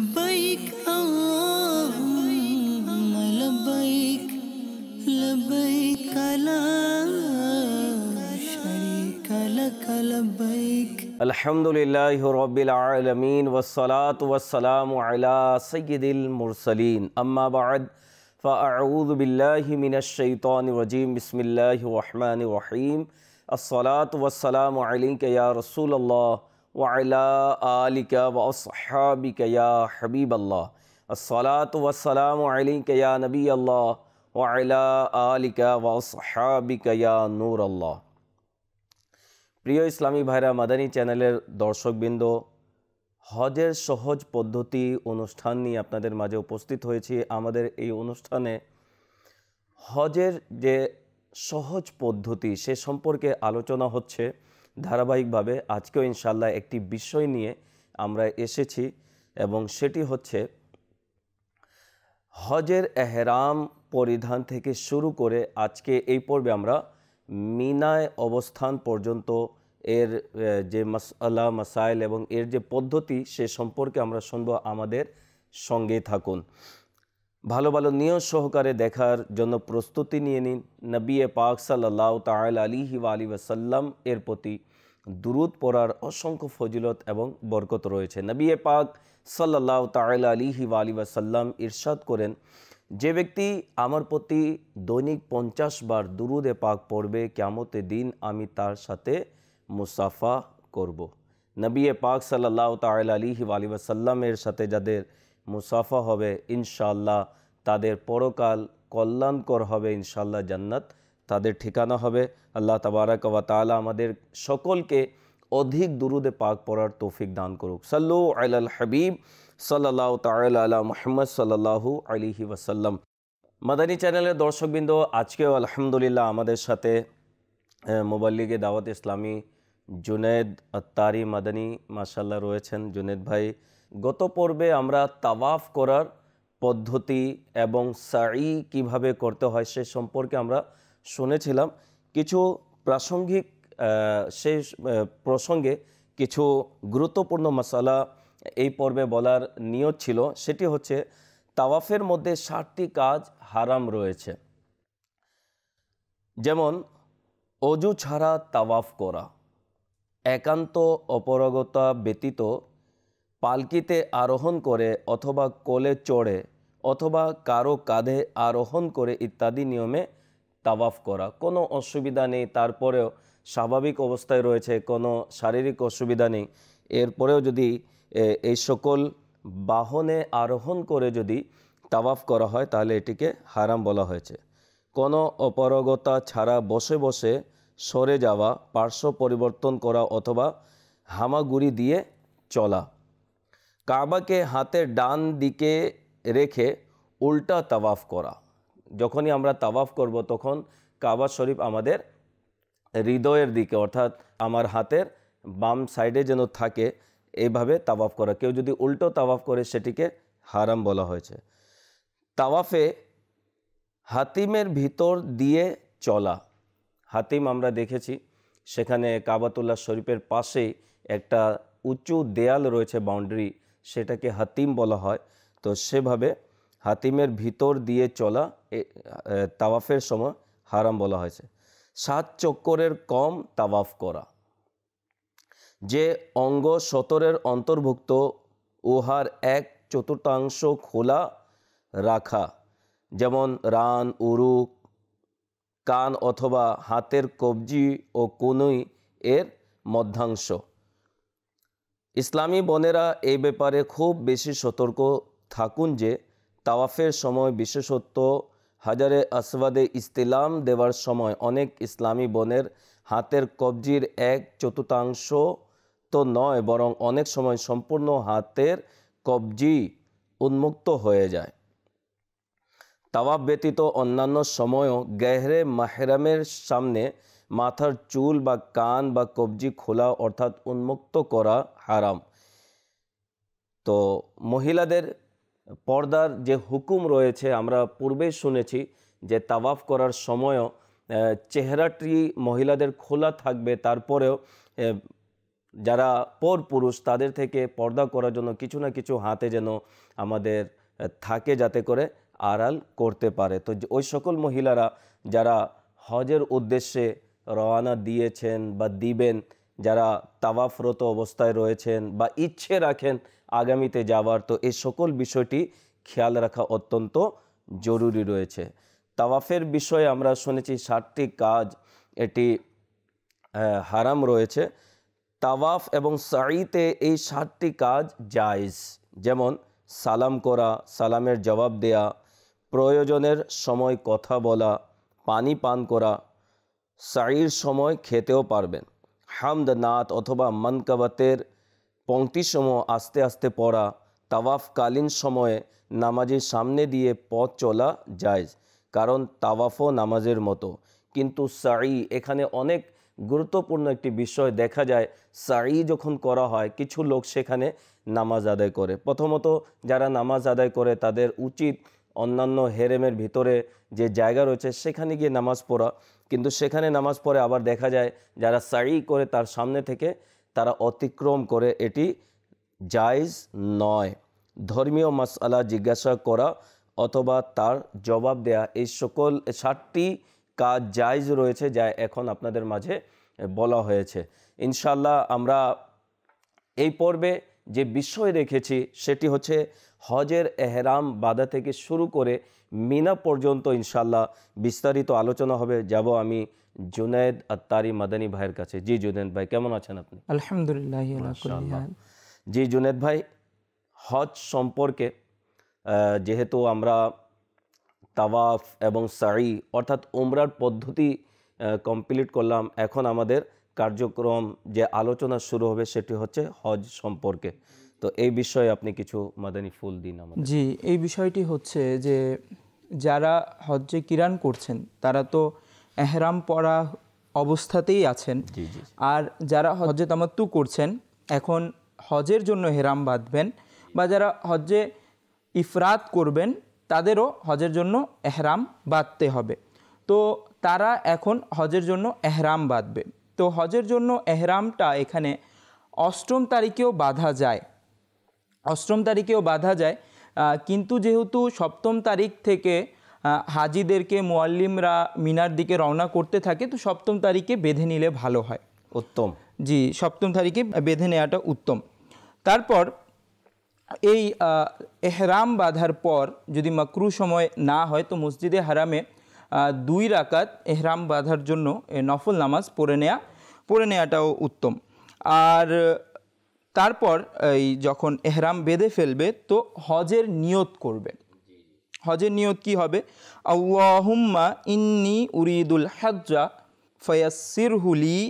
لبيك اللهم لبيك لبيك لا شريك لك لبيك الحمد لله رب العالمين والصلاة والسلام على سيد المرسلين أما بعد فأعوذ بالله من الشيطان الرجيم بسم الله الرحمن الرحيم الصلاة والسلام عليك يا رسول الله ওয়াইলা আলিকা ওয়াসহাবিকা ইয়া হাবিব আল্লাহ আসসালাতু ওয়াসসালামু আলাইকা ইয়া নবী আল্লাহ ওয়াইলা আলিকা ওয়াসহাবিকা ইয়া নূর আল্লাহ প্রিয় ইসলামী ভাইরা মাদানী চ্যানেলের দর্শকবৃন্দ হজের সহজ পদ্ধতি অনুষ্ঠান নিয়ে আপনাদের মাঝে উপস্থিত হয়েছি আমাদের এই অনুষ্ঠানে হজের যে সহজ পদ্ধতি সে সম্পর্কে আলোচনা হচ্ছে ধারাবাহিকভাবে আজকেও ইনশাল্লাহ একটি বিষয় নিয়ে আমরা এসেছি এবং সেটি হচ্ছে হজের এহরাম পরিধান থেকে শুরু করে আজকে এই পর্বে আমরা মিনায় অবস্থান পর্যন্ত এর যে মশালা মাসাইল এবং এর যে পদ্ধতি সে সম্পর্কে আমরা শুনব আমাদের সঙ্গে থাকুন ভালো ভালো নিয়ম সহকারে দেখার জন্য প্রস্তুতি নিয়ে নিন নবী পাক সাল্লাহ তাল আলিহি আলী ওয়াসাল্লাম এর প্রতি দুরুদ পড়ার অসংখ্য ফজিলত এবং বরকত রয়েছে নবিয়ে পাক সাল্লাহ তাল আলিহি আলী সাল্লাম ইরশাদ করেন যে ব্যক্তি আমার প্রতি দৈনিক পঞ্চাশ বার দুরুদে পাক পড়বে কেমতে দিন আমি তার সাথে মুসাফা করব। নবিয়ে পাক সাল্লাহ তাল আলিহি আলী সাল্লামের সাথে যাদের মুসাফা হবে ইনশাল্লাহ তাদের পরকাল কল্যাণকর হবে ইনশাল্লাহ জান্নাত তাদের ঠিকানা হবে আল্লাহ তবারক ওয়া তালা আমাদের সকলকে অধিক দুরুদে পাক পড়ার তৌফিক দান করুক সাল্লু আল হাবিব সাল্লাহ তাল আলা মোহাম্মদ সাল্লাহু আলিহি ওয়াসাল্লাম মাদানী চ্যানেলের দর্শকবৃন্দ আজকেও আলহামদুলিল্লাহ আমাদের সাথে মোবাল্লিগে দাওয়াত ইসলামী জুনেদ আত্তারি মাদানী মাসাল্লাহ রয়েছেন জুনেদ ভাই গত পর্বে আমরা তাওয়াফ করার পদ্ধতি এবং সাই কিভাবে করতে হয় সে সম্পর্কে আমরা শুনেছিলাম কিছু প্রাসঙ্গিক সেই প্রসঙ্গে কিছু গুরুত্বপূর্ণ মশালা এই পর্বে বলার নিয়ত ছিল সেটি হচ্ছে তাওয়াফের মধ্যে ষাটটি কাজ হারাম রয়েছে যেমন অজু ছাড়া তাওয়াফ করা একান্ত অপরগতা ব্যতীত পালকিতে আরোহণ করে অথবা কোলে চড়ে অথবা কারো কাঁধে আরোহণ করে ইত্যাদি নিয়মে তাওয়াফ করা কোনো অসুবিধা নেই তারপরেও স্বাভাবিক অবস্থায় রয়েছে কোনো শারীরিক অসুবিধা নেই এরপরেও যদি এই সকল বাহনে আরোহণ করে যদি তাওয়াফ করা হয় তাহলে এটিকে হারাম বলা হয়েছে কোনো অপারগতা ছাড়া বসে বসে সরে যাওয়া পার্শ্ব পরিবর্তন করা অথবা হামাগুড়ি দিয়ে চলা কাবাকে হাতের ডান দিকে রেখে উল্টা তাওয়াফ করা যখনই আমরা তাওয়াফ করব তখন কাবা শরীফ আমাদের হৃদয়ের দিকে অর্থাৎ আমার হাতের বাম সাইডে যেন থাকে এইভাবে তাওয়াফ করা কেউ যদি উল্টো তাওয়াফ করে সেটিকে হারাম বলা হয়েছে তাওয়াফে হাতিমের ভিতর দিয়ে চলা হাতিম আমরা দেখেছি সেখানে কাবাতুল্লাহ শরীফের পাশেই একটা উঁচু দেয়াল রয়েছে বাউন্ডারি সেটাকে হাতিম বলা হয় তো সেভাবে হাতিমের ভিতর দিয়ে চলা তাওয়াফের সময় হারাম বলা হয়েছে সাত চক্করের কম তাওয়াফ করা যে অঙ্গ সতরের অন্তর্ভুক্ত উহার এক চতুর্থাংশ খোলা রাখা যেমন রান উরু কান অথবা হাতের কবজি ও কনুই এর মধ্যাংশ ইসলামী বনেরা এই ব্যাপারে খুব বেশি সতর্ক থাকুন যে তাওয়াফের সময় বিশেষত হাজারে আসবাদে ইস্তিলাম দেওয়ার সময় অনেক ইসলামী বোনের হাতের কবজির এক চতুর্থাংশ তো নয় বরং অনেক সময় সম্পূর্ণ হাতের কবজি উন্মুক্ত হয়ে যায় তাওয়াব ব্যতীত অন্যান্য সময়ও গেহরে মাহেরামের সামনে মাথার চুল বা কান বা কবজি খোলা অর্থাৎ উন্মুক্ত করা হারাম তো মহিলাদের পর্দার যে হুকুম রয়েছে আমরা পূর্বে শুনেছি যে তাওয়াফ করার সময়ও চেহারাটি মহিলাদের খোলা থাকবে তারপরেও যারা পর পুরুষ তাদের থেকে পর্দা করার জন্য কিছু না কিছু হাতে যেন আমাদের থাকে যাতে করে আড়াল করতে পারে তো ওই সকল মহিলারা যারা হজের উদ্দেশ্যে রওয়ানা দিয়েছেন বা দিবেন যারা তাওয়াফরত অবস্থায় রয়েছেন বা ইচ্ছে রাখেন আগামীতে যাওয়ার তো এই সকল বিষয়টি খেয়াল রাখা অত্যন্ত জরুরি রয়েছে তাওয়াফের বিষয়ে আমরা শুনেছি ষাটটি কাজ এটি হারাম রয়েছে তাওয়াফ এবং সাঈতে এই ষাটটি কাজ জায়জ যেমন সালাম করা সালামের জবাব দেয়া প্রয়োজনের সময় কথা বলা পানি পান করা সাঈর সময় খেতেও পারবেন হামদনাথ অথবা মানকাবাতের পংক্তিসমূহ আস্তে আস্তে পড়া তাওয়াফকালীন সময়ে নামাজের সামনে দিয়ে পথ চলা যায় কারণ তাওয়াফও নামাজের মতো কিন্তু সাই এখানে অনেক গুরুত্বপূর্ণ একটি বিষয় দেখা যায় সাই যখন করা হয় কিছু লোক সেখানে নামাজ আদায় করে প্রথমত যারা নামাজ আদায় করে তাদের উচিত অন্যান্য হেরেমের ভিতরে যে জায়গা রয়েছে সেখানে গিয়ে নামাজ পড়া কিন্তু সেখানে নামাজ পড়ে আবার দেখা যায় যারা সারি করে তার সামনে থেকে তারা অতিক্রম করে এটি জায়জ নয় ধর্মীয় মাসআলা জিজ্ঞাসা করা অথবা তার জবাব দেয়া এই সকল ষাটটি কাজ জায়জ রয়েছে যা এখন আপনাদের মাঝে বলা হয়েছে ইনশাল্লাহ আমরা এই পর্বে যে বিষয় রেখেছি সেটি হচ্ছে হজের এহরাম বাধা থেকে শুরু করে মিনা পর্যন্ত ইনশাল্লাহ বিস্তারিত আলোচনা হবে যাব আমি জুনায়দ আত্তারি মাদানী ভাইয়ের কাছে জি জুনায়দ ভাই কেমন আছেন আপনি আলহামদুলিল্লাহ জি জুনেদ ভাই হজ সম্পর্কে যেহেতু আমরা তাওয়াফ এবং সাই অর্থাৎ উমরার পদ্ধতি কমপ্লিট করলাম এখন আমাদের কার্যক্রম যে আলোচনা শুরু হবে সেটি হচ্ছে হজ সম্পর্কে তো এই বিষয়ে আপনি কিছু মাদানী ফুল দিন আমাদের জি এই বিষয়টি হচ্ছে যে যারা হজ্জে কিরান করছেন তারা তো এহরাম পড়া অবস্থাতেই আছেন আর যারা হজ্জে তামাত্তু করছেন এখন হজের জন্য হেরাম বাঁধবেন বা যারা হজ্জে ইফরাত করবেন তাদেরও হজের জন্য এহরাম বাঁধতে হবে তো তারা এখন হজের জন্য এহরাম বাঁধবে তো হজের জন্য এহরামটা এখানে অষ্টম তারিখেও বাঁধা যায় অষ্টম তারিখেও বাধা যায় কিন্তু যেহেতু সপ্তম তারিখ থেকে হাজিদেরকে মোয়াল্লিমরা মিনার দিকে রওনা করতে থাকে তো সপ্তম তারিখে বেঁধে নিলে ভালো হয় উত্তম জি সপ্তম তারিখে বেঁধে নেওয়াটা উত্তম তারপর এই এহরাম বাঁধার পর যদি মাকরু সময় না হয় তো মসজিদে হারামে দুই রাকাত এহরাম বাঁধার জন্য নফল নামাজ পড়ে নেয়া পড়ে নেওয়াটাও উত্তম আর তারপর এই যখন এহরাম বেঁধে ফেলবে তো হজের নিয়ত করবে হজের নিয়ত কি হবে আউ্মা ইন্নি উরিদুল হজ্জা ফয়াসির হুলি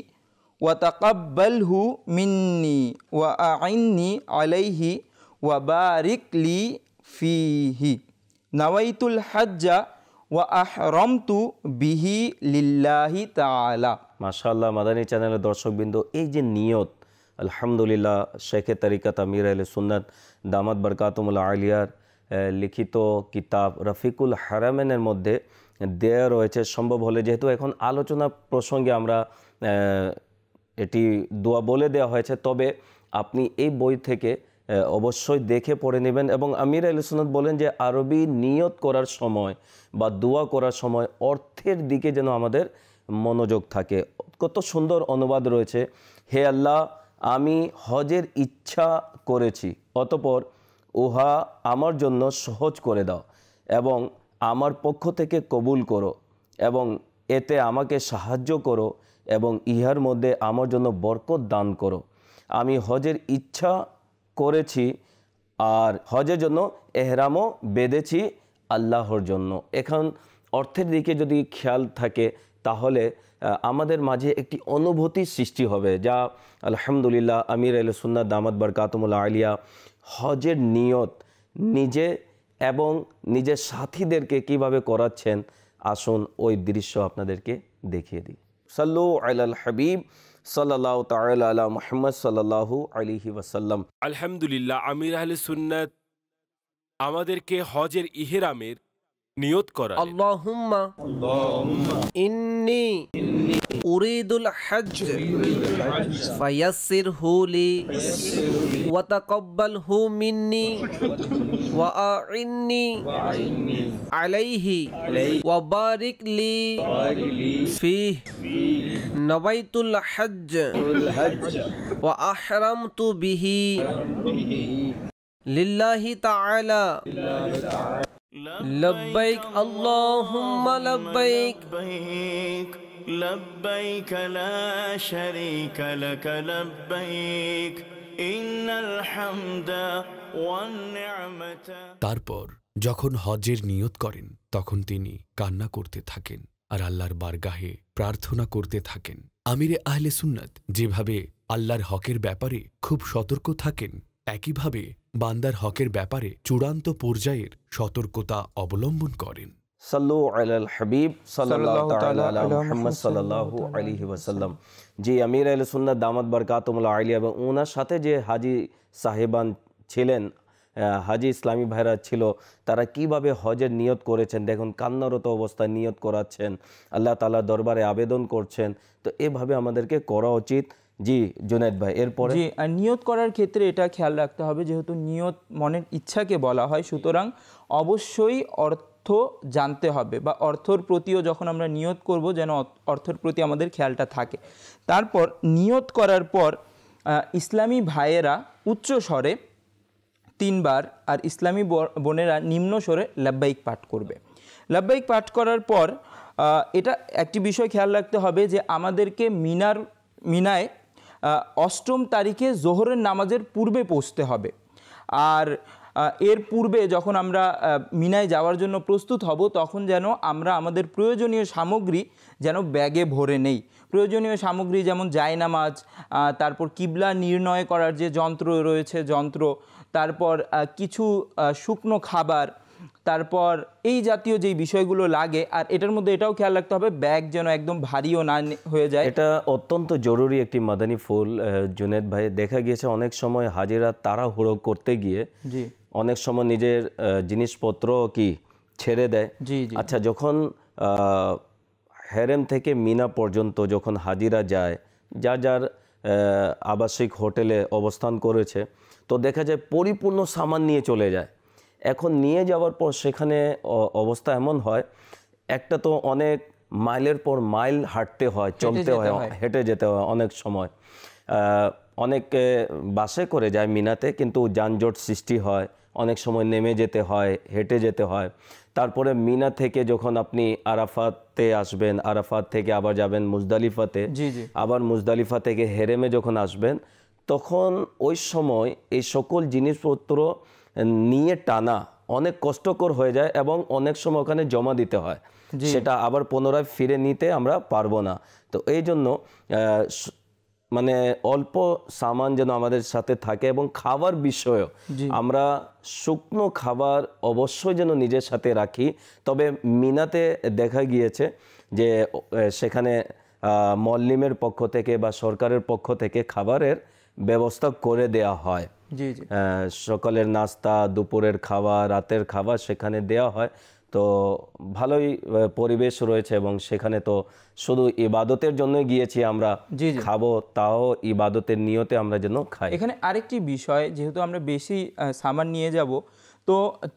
ওয়াতাকাব্বালহু মিন্নি ওয়া আইন্নি আলাইহি ওয়া বারিক লি ফিহি নাওয়াইতুল হজ্জা ওয়া আহরমতু বিহি লিল্লাহি তাআলা মাশাআল্লাহ মাদানী চ্যানেলের দর্শকবৃন্দ এই যে নিয়ত আলহামদুলিল্লাহ শেখে তরিকত আমির আল সুনত দামাত বরকাতমুল আলিয়ার লিখিত কিতাব রফিকুল হারামেনের মধ্যে দেয়া রয়েছে সম্ভব হলে যেহেতু এখন আলোচনা প্রসঙ্গে আমরা এটি দোয়া বলে দেওয়া হয়েছে তবে আপনি এই বই থেকে অবশ্যই দেখে পড়ে নেবেন এবং আমির আলুসনাদ বলেন যে আরবি নিয়ত করার সময় বা দোয়া করার সময় অর্থের দিকে যেন আমাদের মনোযোগ থাকে কত সুন্দর অনুবাদ রয়েছে হে আল্লাহ আমি হজের ইচ্ছা করেছি অতপর উহা আমার জন্য সহজ করে দাও এবং আমার পক্ষ থেকে কবুল করো এবং এতে আমাকে সাহায্য করো এবং ইহার মধ্যে আমার জন্য বরকত দান করো আমি হজের ইচ্ছা করেছি আর হজের জন্য এহরামও বেঁধেছি আল্লাহর জন্য এখন অর্থের দিকে যদি খেয়াল থাকে তাহলে আমাদের মাঝে একটি অনুভূতি সৃষ্টি হবে যা আলহামদুলিল্লাহ আমির আল সুন্না দামাদ বরকাতমুল আলিয়া হজের নিয়ত নিজে এবং নিজের সাথীদেরকে কিভাবে করাচ্ছেন আসুন ওই দৃশ্য আপনাদেরকে দেখিয়ে দিই সাল্লু আল হাবিব সাল্লাহ তাল আলা মোহাম্মদ সাল্লাহ আলিহি ওয়াসাল্লাম আলহামদুলিল্লাহ আমির আহ সুন্নাত আমাদেরকে হজের ইহেরামের نيوت كورا اللهم اللهم إني إني أريد الحج فيسره لي وتقبله مني وأعني عليه وبارك لي فيه نويت الحج وأحرمت به لله تعالى لبيك اللهم لبيك لبيك لا شريك لك لبيك ان الحمد والنعمه তারপর যখন হজের নিয়ত করেন তখন তিনি কান্না করতে থাকেন আর আল্লাহর বারগাহে প্রার্থনা করতে থাকেন আমিরে আহলে সুন্নাত যেভাবে আল্লাহর হকের ব্যাপারে খুব সতর্ক থাকেন একইভাবে বান্দার হকের ব্যাপারে চূড়ান্ত পর্যায়ের সতর্কতা অবলম্বন করেন যে জি আমির আল সুন্না দামাত আলী এবং ওনার সাথে যে হাজি সাহেবান ছিলেন হাজি ইসলামী ভাইরা ছিল তারা কিভাবে হজের নিয়ত করেছেন দেখুন কান্নারত অবস্থায় নিয়ত করাচ্ছেন আল্লাহ তালা দরবারে আবেদন করছেন তো এভাবে আমাদেরকে করা উচিত জি জুনায়দ ভাই এরপরে জি আর নিয়ত করার ক্ষেত্রে এটা খেয়াল রাখতে হবে যেহেতু নিয়ত মনের ইচ্ছাকে বলা হয় সুতরাং অবশ্যই অর্থ জানতে হবে বা অর্থর প্রতিও যখন আমরা নিয়ত করব যেন অর্থর প্রতি আমাদের খেয়ালটা থাকে তারপর নিয়ত করার পর ইসলামী ভাইয়েরা উচ্চ স্বরে তিনবার আর ইসলামী বোনেরা নিম্ন স্বরে লাব্বাইক পাঠ করবে লাব্বাইক পাঠ করার পর এটা একটি বিষয় খেয়াল রাখতে হবে যে আমাদেরকে মিনার মিনায় অষ্টম তারিখে জোহরের নামাজের পূর্বে পৌঁছতে হবে আর এর পূর্বে যখন আমরা মিনায় যাওয়ার জন্য প্রস্তুত হব তখন যেন আমরা আমাদের প্রয়োজনীয় সামগ্রী যেন ব্যাগে ভরে নেই প্রয়োজনীয় সামগ্রী যেমন জায়নামাজ তারপর কিবলা নির্ণয় করার যে যন্ত্র রয়েছে যন্ত্র তারপর কিছু শুকনো খাবার তারপর এই জাতীয় যেই বিষয়গুলো লাগে আর এটার মধ্যে এটাও খেয়াল রাখতে হবে ব্যাগ যেন একদম ভারীও না হয়ে যায় এটা অত্যন্ত জরুরি একটি মাদানি ফুল জুনেদ ভাই দেখা গিয়েছে অনেক সময় হাজিরা তাড়াহুড়ো করতে গিয়ে জি অনেক সময় নিজের জিনিসপত্র কি ছেড়ে দেয় জি আচ্ছা যখন হেরেম থেকে মিনা পর্যন্ত যখন হাজিরা যায় যা যার আবাসিক হোটেলে অবস্থান করেছে তো দেখা যায় পরিপূর্ণ সামান নিয়ে চলে যায় এখন নিয়ে যাওয়ার পর সেখানে অবস্থা এমন হয় একটা তো অনেক মাইলের পর মাইল হাঁটতে হয় চলতে হয় হেঁটে যেতে হয় অনেক সময় অনেকে বাসে করে যায় মিনাতে কিন্তু যানজট সৃষ্টি হয় অনেক সময় নেমে যেতে হয় হেঁটে যেতে হয় তারপরে মিনা থেকে যখন আপনি আরাফাতে আসবেন আরাফাত থেকে আবার যাবেন মুজদালিফাতে আবার মুজদালিফা থেকে হেরেমে যখন আসবেন তখন ওই সময় এই সকল জিনিসপত্র নিয়ে টানা অনেক কষ্টকর হয়ে যায় এবং অনেক সময় ওখানে জমা দিতে হয় সেটা আবার পুনরায় ফিরে নিতে আমরা পারবো না তো এই জন্য মানে অল্প সামান যেন আমাদের সাথে থাকে এবং খাবার বিষয়েও আমরা শুকনো খাবার অবশ্যই যেন নিজের সাথে রাখি তবে মিনাতে দেখা গিয়েছে যে সেখানে মল্লিমের পক্ষ থেকে বা সরকারের পক্ষ থেকে খাবারের ব্যবস্থা করে দেয়া হয় সকালের নাস্তা দুপুরের খাবার রাতের খাবার সেখানে দেয়া হয় তো ভালোই পরিবেশ রয়েছে এবং সেখানে তো শুধু ইবাদতের জন্য গিয়েছি আমরা খাবো তাও ইবাদতের নিয়তে আমরা যেন খাই এখানে আরেকটি বিষয় যেহেতু আমরা বেশি সামান নিয়ে যাব তো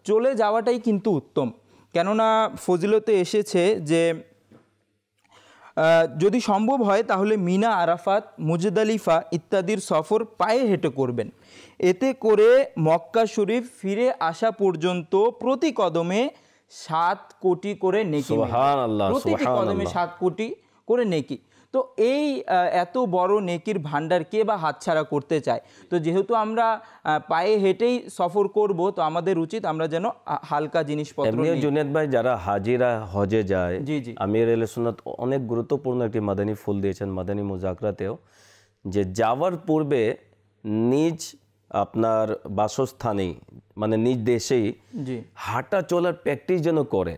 চলে যাওয়াটাই কিন্তু উত্তম কেননা ফজিলতে এসেছে যে যদি সম্ভব হয় তাহলে মিনা আরাফাত মুজিদালিফা ইত্যাদির সফর পায়ে হেঁটে করবেন এতে করে মক্কা শরীফ ফিরে আসা পর্যন্ত প্রতি কদমে সাত কোটি করে নেকি প্রতি কদমে সাত কোটি করে নেকি তো এই এত বড় নেকির ভাণ্ডার কে বা হাতছাড়া করতে চায় তো যেহেতু আমরা পায়ে হেঁটেই সফর করব তো আমাদের উচিত আমরা যেন হালকা জিনিসপত্র জুনেদ ভাই যারা হাজিরা হজে যায় জি জি আমির সুন্নাত অনেক গুরুত্বপূর্ণ একটি মাদানী ফুল দিয়েছেন মাদানী মুজাকরাতেও যে যাওয়ার পূর্বে নিজ আপনার বাসস্থানেই মানে নিজ দেশেই হাঁটা চলার প্র্যাকটিস যেন করে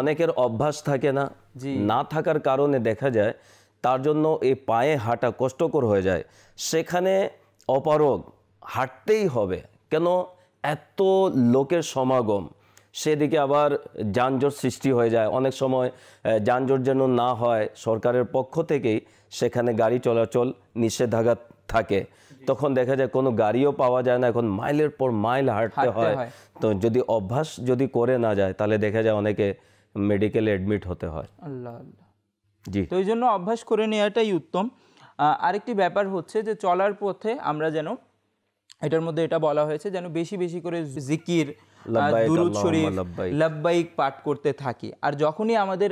অনেকের অভ্যাস থাকে না না থাকার কারণে দেখা যায় তার জন্য এই পায়ে হাঁটা কষ্টকর হয়ে যায় সেখানে অপারগ হাঁটতেই হবে কেন এত লোকের সমাগম সেদিকে আবার যানজট সৃষ্টি হয়ে যায় অনেক সময় যানজট যেন না হয় সরকারের পক্ষ থেকেই সেখানে গাড়ি চলাচল নিষেধাজ্ঞা থাকে তখন দেখা যায় কোনো গাড়িও পাওয়া যায় না এখন মাইলের পর মাইল হাঁটতে হয় তো যদি অভ্যাস যদি করে না যায় তাহলে দেখা যায় অনেকে মেডিকেলে অ্যাডমিট হতে হয় আল্লাহ আল্লাহ জি তো এই জন্য অভ্যাস করে নেওয়াটাই উত্তম আরেকটি ব্যাপার হচ্ছে যে চলার পথে আমরা যেন এটার মধ্যে এটা বলা হয়েছে যেন বেশি বেশি করে জিকির দুরুদ শরীফ লাব্বাইক পাঠ করতে থাকি আর যখনই আমাদের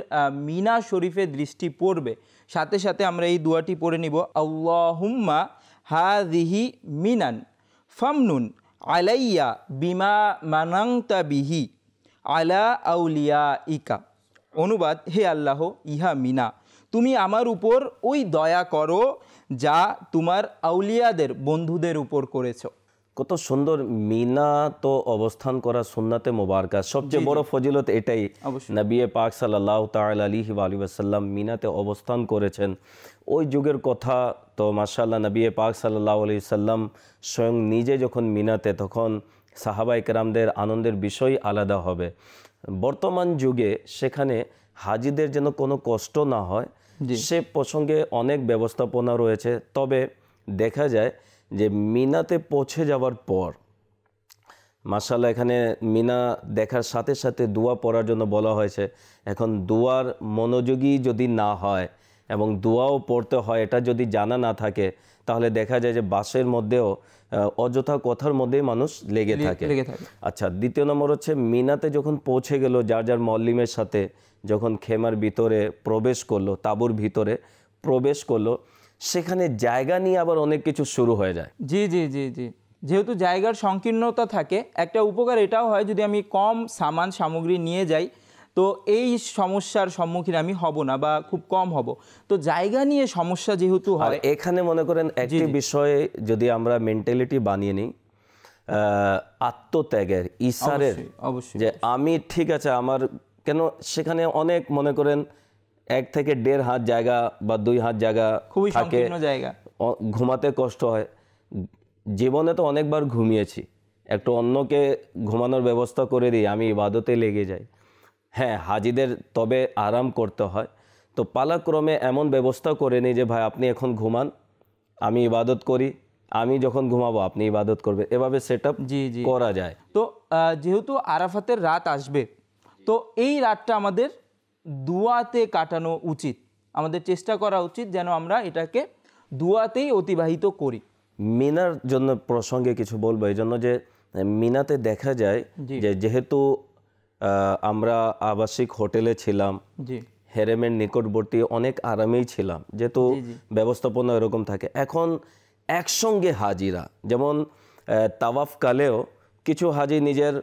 মিনা শরীফে দৃষ্টি পড়বে সাথে সাথে আমরা এই দুয়াটি পড়ে নিব আল্লাহুম্মা হাদিহি মিনান ফামনুন আলাইয়া বিমা মানাংতা বিহি আলা আউলিয়া ইকা অনুবাদ হে আল্লাহ ইহা মিনা তুমি আমার উপর ওই দয়া করো যা তোমার আউলিয়াদের বন্ধুদের উপর করেছো কত সুন্দর মিনা তো অবস্থান করা সুন্নাতে মোবারকা সবচেয়ে বড় ফজিলত এটাই নবিয়ে পাক সাল্লাহ তাল আলী আলী আসাল্লাম মিনাতে অবস্থান করেছেন ওই যুগের কথা তো মাসাল্লাহ নবিয়ে পাক সাল্লাহ আলি সাল্লাম স্বয়ং নিজে যখন মিনাতে তখন সাহাবা একরামদের আনন্দের বিষয় আলাদা হবে বর্তমান যুগে সেখানে হাজিদের যেন কোনো কষ্ট না হয় সে প্রসঙ্গে অনেক ব্যবস্থাপনা রয়েছে তবে দেখা যায় যে মিনাতে পৌঁছে যাওয়ার পর মাসাল্লাহ এখানে মিনা দেখার সাথে সাথে দোয়া পড়ার জন্য বলা হয়েছে এখন দোয়ার মনোযোগী যদি না হয় এবং দোয়াও পড়তে হয় এটা যদি জানা না থাকে তাহলে দেখা যায় যে বাসের মধ্যেও অযথা কথার মধ্যে মানুষ লেগে থাকে আচ্ছা দ্বিতীয় নম্বর হচ্ছে মিনাতে যখন পৌঁছে গেল যার যার মল্লিমের সাথে যখন খেমার ভিতরে প্রবেশ করলো তাঁবুর ভিতরে প্রবেশ করলো সেখানে জায়গা নিয়ে আবার অনেক কিছু শুরু হয়ে যায় জি জি জি জি যেহেতু জায়গার সংকীর্ণতা থাকে একটা উপকার এটাও হয় যদি আমি কম সামান সামগ্রী নিয়ে যাই তো এই সমস্যার সম্মুখীন আমি হব না বা খুব কম হব তো জায়গা নিয়ে সমস্যা যেহেতু হয় এখানে মনে করেন একটি বিষয়ে যদি আমরা মেন্টালিটি বানিয়ে নিই আত্মত্যাগের ইসারের যে আমি ঠিক আছে আমার কেন সেখানে অনেক মনে করেন এক থেকে দেড় হাত জায়গা বা দুই হাত জায়গা খুবই থাকে জায়গা ঘুমাতে কষ্ট হয় জীবনে তো অনেকবার ঘুমিয়েছি একটু অন্যকে ঘুমানোর ব্যবস্থা করে দিই আমি ইবাদতে লেগে যাই হ্যাঁ হাজিদের তবে আরাম করতে হয় তো পালাক্রমে এমন ব্যবস্থা করে নিই যে ভাই আপনি এখন ঘুমান আমি ইবাদত করি আমি যখন ঘুমাবো আপনি ইবাদত করবে এভাবে সেট জি জি করা যায় তো যেহেতু আরাফাতের রাত আসবে তো এই রাতটা আমাদের দুয়াতে কাটানো উচিত আমাদের চেষ্টা করা উচিত যেন আমরা এটাকে দুয়াতেই অতিবাহিত করি মিনার জন্য প্রসঙ্গে কিছু বলবো এই জন্য যে মিনাতে দেখা যায় যে যেহেতু আমরা আবাসিক হোটেলে ছিলাম হেরেমের নিকটবর্তী অনেক আরামেই ছিলাম যেহেতু ব্যবস্থাপনা এরকম থাকে এখন একসঙ্গে হাজিরা যেমন তাওয়াফকালেও কিছু হাজি নিজের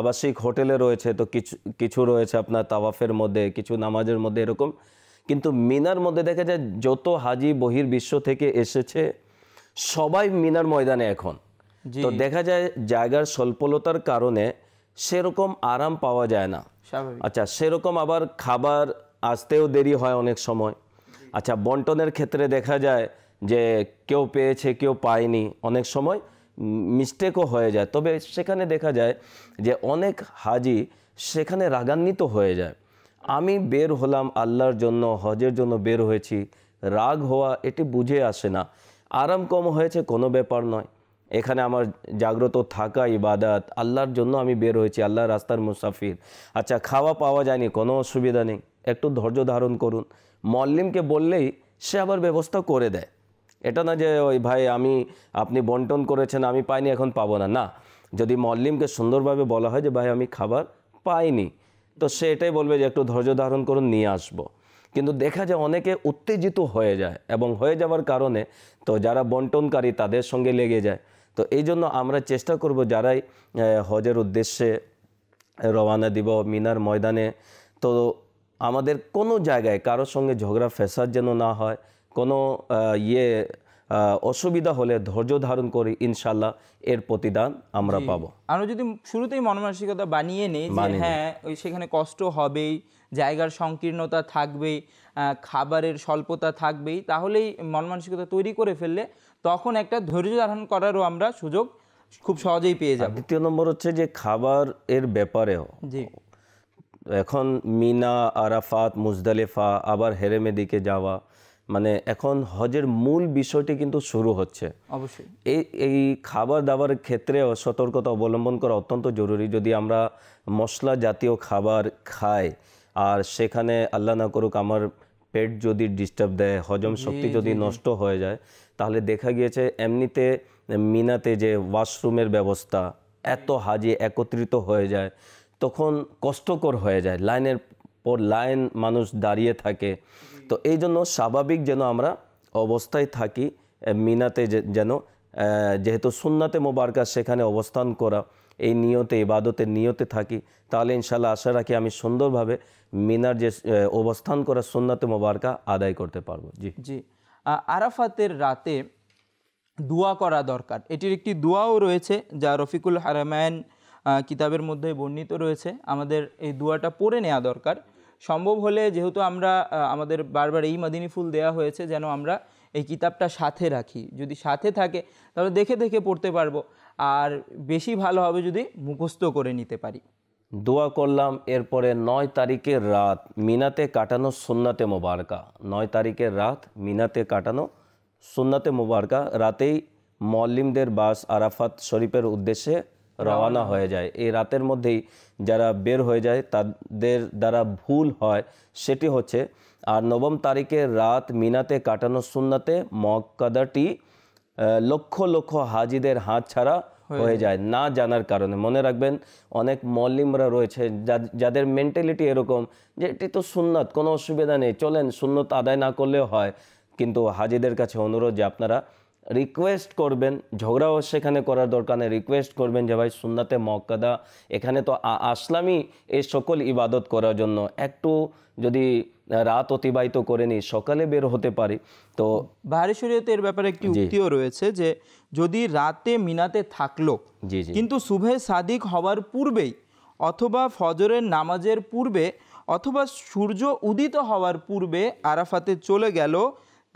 আবাসিক হোটেলে রয়েছে তো কিছু কিছু রয়েছে আপনার তাওয়াফের মধ্যে কিছু নামাজের মধ্যে এরকম কিন্তু মিনার মধ্যে দেখা যায় যত হাজি বহির বিশ্ব থেকে এসেছে সবাই মিনার ময়দানে এখন তো দেখা যায় জায়গার স্বল্পলতার কারণে সেরকম আরাম পাওয়া যায় না আচ্ছা সেরকম আবার খাবার আসতেও দেরি হয় অনেক সময় আচ্ছা বন্টনের ক্ষেত্রে দেখা যায় যে কেউ পেয়েছে কেউ পায়নি অনেক সময় মিস্টেকও হয়ে যায় তবে সেখানে দেখা যায় যে অনেক হাজি সেখানে রাগান্বিত হয়ে যায় আমি বের হলাম আল্লাহর জন্য হজের জন্য বের হয়েছি রাগ হওয়া এটি বুঝে আসে না আরাম কম হয়েছে কোনো ব্যাপার নয় এখানে আমার জাগ্রত থাকা ইবাদাত আল্লাহর জন্য আমি বের হয়েছি আল্লাহ রাস্তার মুসাফির আচ্ছা খাওয়া পাওয়া যায়নি কোনো অসুবিধা নেই একটু ধৈর্য ধারণ করুন মল্লিমকে বললেই সে আবার ব্যবস্থা করে দেয় এটা না যে ওই ভাই আমি আপনি বন্টন করেছেন আমি পাইনি এখন পাবো না না যদি মল্লিমকে সুন্দরভাবে বলা হয় যে ভাই আমি খাবার পাইনি তো সে এটাই বলবে যে একটু ধৈর্য ধারণ করুন নিয়ে আসবো কিন্তু দেখা যায় অনেকে উত্তেজিত হয়ে যায় এবং হয়ে যাওয়ার কারণে তো যারা বন্টনকারী তাদের সঙ্গে লেগে যায় তো এই জন্য আমরা চেষ্টা করব যারাই হজের উদ্দেশ্যে রওয়ানা দিব মিনার ময়দানে তো আমাদের কোনো জায়গায় কারোর সঙ্গে ঝগড়া ফেসাদ যেন না হয় কোনো ইয়ে অসুবিধা হলে ধৈর্য ধারণ করে ইনশাল্লাহ এর প্রতিদান আমরা পাবো আমরা যদি শুরুতেই মনমানসিকতা বানিয়ে নেই হ্যাঁ ওই সেখানে কষ্ট হবেই জায়গার সংকীর্ণতা থাকবেই খাবারের স্বল্পতা থাকবেই তাহলেই মনমানসিকতা তৈরি করে ফেললে তখন একটা ধৈর্য ধারণ করারও আমরা সুযোগ খুব সহজেই পেয়ে যাব দ্বিতীয় নম্বর হচ্ছে যে খাবার এর ব্যাপারেও জি এখন মিনা আরাফাত মুজদালেফা আবার হেরেমে দিকে যাওয়া মানে এখন হজের মূল বিষয়টি কিন্তু শুরু হচ্ছে অবশ্যই এই এই খাবার দাবার ক্ষেত্রেও সতর্কতা অবলম্বন করা অত্যন্ত জরুরি যদি আমরা মশলা জাতীয় খাবার খাই আর সেখানে আল্লাহ না করুক আমার পেট যদি ডিস্টার্ব দেয় হজম শক্তি যদি নষ্ট হয়ে যায় তাহলে দেখা গিয়েছে এমনিতে মিনাতে যে ওয়াশরুমের ব্যবস্থা এত হাজি একত্রিত হয়ে যায় তখন কষ্টকর হয়ে যায় লাইনের পর লাইন মানুষ দাঁড়িয়ে থাকে তো এই জন্য স্বাভাবিক যেন আমরা অবস্থায় থাকি মিনাতে যেন যেহেতু সুন্নাতে মোবারকা সেখানে অবস্থান করা এই নিয়তে ইবাদতের নিয়তে থাকি তাহলে ইনশাল্লাহ আশা রাখি আমি সুন্দরভাবে মিনার যে অবস্থান করা সন্ন্যতে মোবারকা আদায় করতে পারবো জি জি আরাফাতের রাতে দোয়া করা দরকার এটির একটি দোয়াও রয়েছে যা রফিকুল হারামায়ন কিতাবের মধ্যে বর্ণিত রয়েছে আমাদের এই দোয়াটা পড়ে নেওয়া দরকার সম্ভব হলে যেহেতু আমরা আমাদের বারবার এই মাদিনী ফুল দেয়া হয়েছে যেন আমরা এই কিতাবটা সাথে রাখি যদি সাথে থাকে তাহলে দেখে দেখে পড়তে পারবো আর বেশি ভালো হবে যদি মুখস্থ করে নিতে পারি দোয়া করলাম এরপরে নয় তারিখের রাত মিনাতে কাটানো সুন্নাতে মোবারকা নয় তারিখের রাত মিনাতে কাটানো সুন্নাতে মোবারকা রাতেই মল্লিমদের বাস আরাফাত শরীফের উদ্দেশ্যে রওনা হয়ে যায় এই রাতের মধ্যেই যারা বের হয়ে যায় তাদের দ্বারা ভুল হয় সেটি হচ্ছে আর নবম তারিখের রাত মিনাতে কাটানো সুন্নাতে মক্কাদাটি লক্ষ লক্ষ হাজিদের হাত ছাড়া হয়ে যায় না জানার কারণে মনে রাখবেন অনেক মলিমরা রয়েছে যাদের মেন্টালিটি এরকম যে এটি তো সুন্নাত কোনো অসুবিধা নেই চলেন সুন্নত আদায় না করলেও হয় কিন্তু হাজিদের কাছে অনুরোধ যে আপনারা রিকোয়েস্ট করবেন ঝগড়াও সেখানে করার দরকার নেই রিকোয়েস্ট করবেন যে ভাই সুন্নাতে মক্কাদা এখানে তো আসলামই এই সকল ইবাদত করার জন্য একটু যদি রাত অতিবাহিত করে নিই সকালে বের হতে পারি তো বাহারি শরীয়তে এর ব্যাপারে একটি উক্তিও রয়েছে যে যদি রাতে মিনাতে থাকলো কিন্তু শুভে সাদিক হওয়ার পূর্বেই অথবা ফজরের নামাজের পূর্বে অথবা সূর্য উদিত হওয়ার পূর্বে আরাফাতে চলে গেল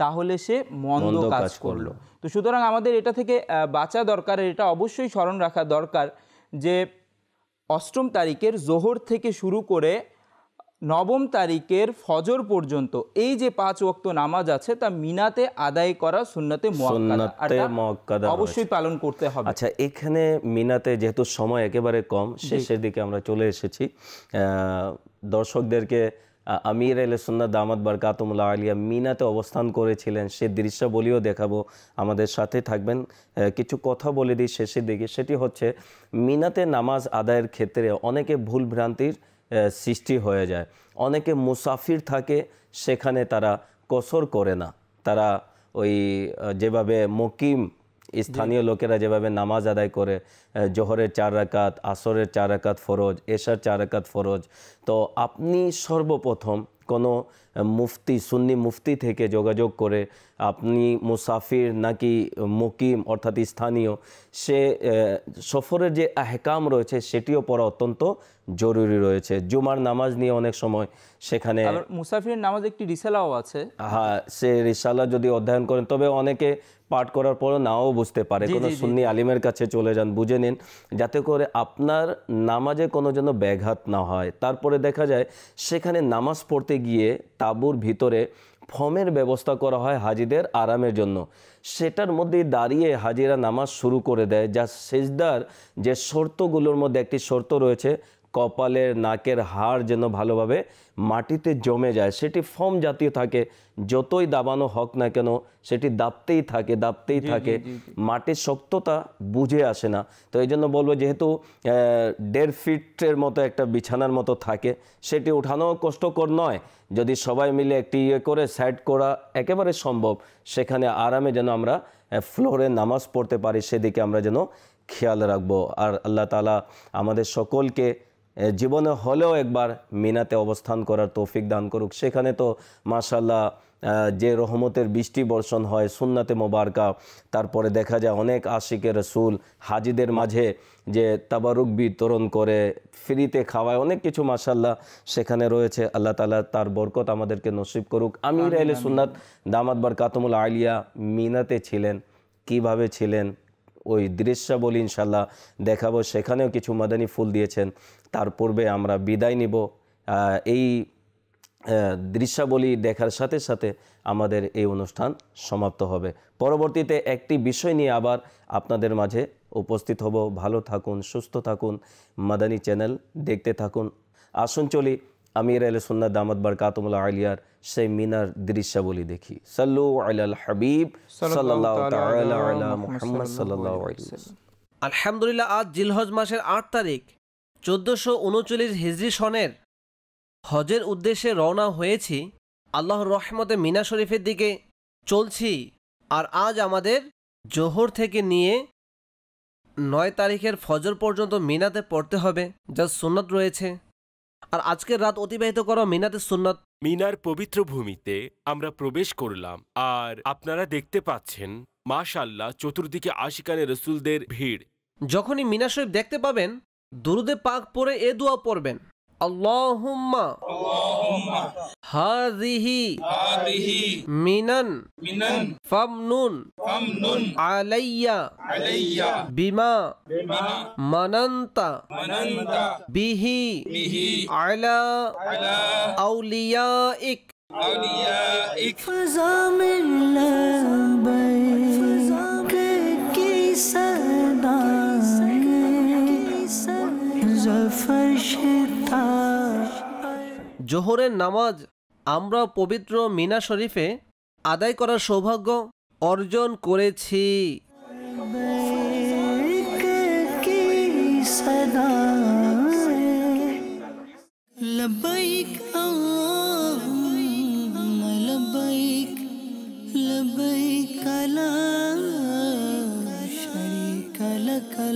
তাহলে সে মন্দ কাজ করলো তো সুতরাং আমাদের এটা থেকে বাঁচা দরকার এটা অবশ্যই স্মরণ রাখা দরকার যে অষ্টম তারিখের জোহর থেকে শুরু করে নবম তারিখের ফজর পর্যন্ত এই যে পাঁচ ওক্ত নামাজ আছে তা মিনাতে আদায় করা সুন্নতে অবশ্যই পালন করতে হবে আচ্ছা এখানে মিনাতে যেহেতু সময় একেবারে কম শেষের দিকে আমরা চলে এসেছি দর্শকদেরকে আমির আল দামাদ বার বারকাতমুল্লা আলিয়া মিনাতে অবস্থান করেছিলেন সে দৃশ্যাবলিও দেখাবো আমাদের সাথে থাকবেন কিছু কথা বলে দিই শেষের দিকে সেটি হচ্ছে মিনাতে নামাজ আদায়ের ক্ষেত্রে অনেকে ভুল ভ্রান্তির সৃষ্টি হয়ে যায় অনেকে মুসাফির থাকে সেখানে তারা কসর করে না তারা ওই যেভাবে মকিম স্থানীয় লোকেরা যেভাবে নামাজ আদায় করে জোহরের চার রাকাত আসরের চার রাকাত ফরজ এশার চার রাকাত ফরজ তো আপনি সর্বপ্রথম কোনো মুফতি সুন্নি মুফতি থেকে যোগাযোগ করে আপনি মুসাফির নাকি মুকিম অর্থাৎ স্থানীয় সে সফরের যে আহকাম রয়েছে সেটিও পড়া অত্যন্ত জরুরি রয়েছে জুমার নামাজ নিয়ে অনেক সময় সেখানে মুসাফির নামাজ একটি রিসালাও আছে হ্যাঁ সে রিসালা যদি অধ্যয়ন করেন তবে অনেকে পাঠ করার পরও নাও বুঝতে পারে কোনো সুন্নি আলিমের কাছে চলে যান বুঝে নিন যাতে করে আপনার নামাজে কোনো যেন ব্যাঘাত না হয় তারপরে দেখা যায় সেখানে নামাজ পড়তে গিয়ে তাঁবুর ভিতরে ফমের ব্যবস্থা করা হয় হাজিদের আরামের জন্য সেটার মধ্যে দাঁড়িয়ে হাজিরা নামাজ শুরু করে দেয় যা সেজদার যে শর্তগুলোর মধ্যে একটি শর্ত রয়েছে কপালের নাকের হাড় যেন ভালোভাবে মাটিতে জমে যায় সেটি ফর্ম জাতীয় থাকে যতই দাবানো হোক না কেন সেটি দাপতেই থাকে দাপতেই থাকে মাটির শক্ততা বুঝে আসে না তো এই জন্য বলবো যেহেতু দেড় ফিটের মতো একটা বিছানার মতো থাকে সেটি উঠানো কষ্টকর নয় যদি সবাই মিলে একটি ইয়ে করে সাইড করা একেবারে সম্ভব সেখানে আরামে যেন আমরা ফ্লোরে নামাজ পড়তে পারি সেদিকে আমরা যেন খেয়াল রাখবো আর আল্লাহ তালা আমাদের সকলকে জীবনে হলেও একবার মিনাতে অবস্থান করার তৌফিক দান করুক সেখানে তো মাশাল্লাহ যে রহমতের বৃষ্টি বর্ষণ হয় সুন্নাতে মোবারকা তারপরে দেখা যায় অনেক আশিকে রসুল হাজিদের মাঝে যে তাবারুক বিতরণ করে ফ্রিতে খাওয়ায় অনেক কিছু মাসাল্লাহ সেখানে রয়েছে আল্লাহ তালা তার বরকত আমাদেরকে নসিব করুক আমির আইলে সুন্নাত দামাদ বার কাতমুল আলিয়া মিনাতে ছিলেন কিভাবে ছিলেন ওই দৃশ্যাবলী ইনশাল্লাহ দেখাবো সেখানেও কিছু মাদানী ফুল দিয়েছেন তার পূর্বে আমরা বিদায় নিব এই দৃশ্যাবলী দেখার সাথে সাথে আমাদের এই অনুষ্ঠান সমাপ্ত হবে পরবর্তীতে একটি বিষয় নিয়ে আবার আপনাদের মাঝে উপস্থিত হব ভালো থাকুন সুস্থ থাকুন মাদানী চ্যানেল দেখতে থাকুন আসুন চলি আমির আল সুন্না দামত বারকাতমুল্লা আলিয়ার সেই মিনার দৃশ্যাবলী দেখি সাল্লু আলাল হাবিব আলহামদুলিল্লাহ আজ জিলহজ মাসের আট তারিখ চোদ্দোশো উনচল্লিশ হিজরি সনের হজের উদ্দেশ্যে রওনা হয়েছি আল্লাহর রহমতে মিনা শরীফের দিকে চলছি আর আজ আমাদের জোহর থেকে নিয়ে নয় তারিখের ফজর পর্যন্ত মিনাতে পড়তে হবে যা সুন্নত রয়েছে আর আজকের রাত অতিবাহিত করো মিনাতের সুন্নত মিনার পবিত্র ভূমিতে আমরা প্রবেশ করলাম আর আপনারা দেখতে পাচ্ছেন মাশাল্লাহ চতুর্দিকে আশিকানে রসুলদের ভিড় যখনই মিনা শরীফ দেখতে পাবেন দুরুদে পাক পরে এ দোয়া পড়বেন আল্লাহ حی مینن فمن علیہ بیما مننتا کی صدا اولیا شتا جوہر نماز আমরা পবিত্র মিনা শরীফে আদায় করার সৌভাগ্য অর্জন করেছি لبيك اللهم لبيك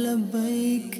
لبيك